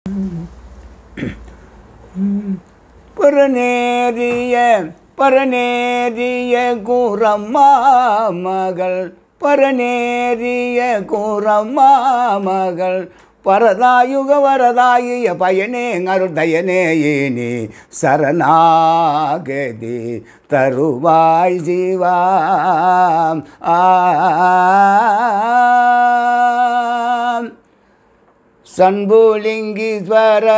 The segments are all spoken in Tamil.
பரநேரிய பரநேரிய கூறம்மா மகள் பரநேரிய கூறம்மா மகள் பரதாயுக வரதாயிய பயனே அருதயனேயினி சரணாகதி தருவாய் ஜீவா ஆ சண்புலிங்கீஸ்வர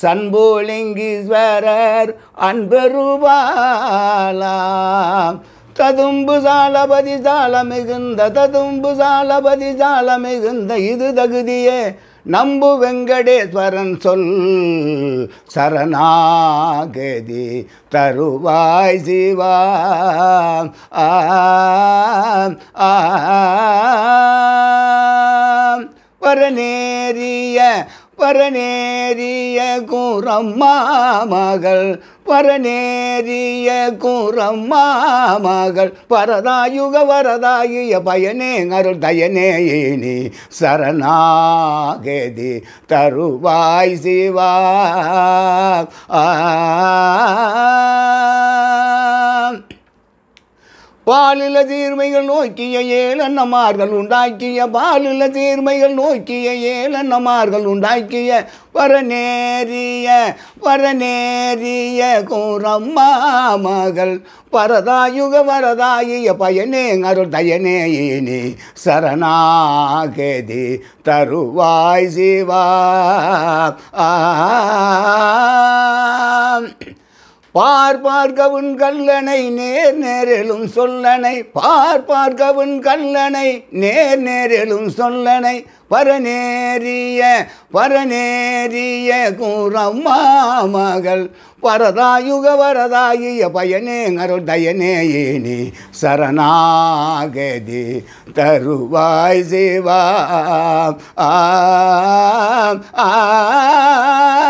சண்புலிங்கீஸ்வரர் அன்பருவாலாம் ததும்பு சாலபதி சால மிகுந்த ததும்பு சாலபதி சால மிகுந்த இது தகுதியே நம்பு வெங்கடேஸ்வரன் சொல் சரணாகதி தருவாய் சிவா ஆ வரநேரிய பரநேரிய குரம்மா மகள் பரநேரிய குரம்மா மகள் பரதாயுக வரதாயிய பயனே அருள் தயனேயினி சரணாகதி தருவாய் சிவா ஆ பாலில தீர்மைகள் நோக்கிய ஏலன்னமார்கள் உண்டாக்கிய பாலில தீர்மைகள் நோக்கிய ஏலன்னமார்கள் உண்டாக்கிய பரநேரிய பரநேரிய கூறம்மா மகள் வரதாயுக வரதாயிய பயனே அருள் தயனேயினி சரணாகதி தருவாய் சிவா ஆ பார் பார்ப்பார்கவன் கல்லணை நேர் நேரெழும் சொல்லனை பார் பார்ப்பார்கவன் கல்லணை நேர் நேரெழும் சொல்லனை பரநேரிய பரநேரிய கூறம்மா மகள் பரதாயுக வரதாயிய பயனே அருள் தயனேயினி சரணாகதி தருவாய் சிவா ஆ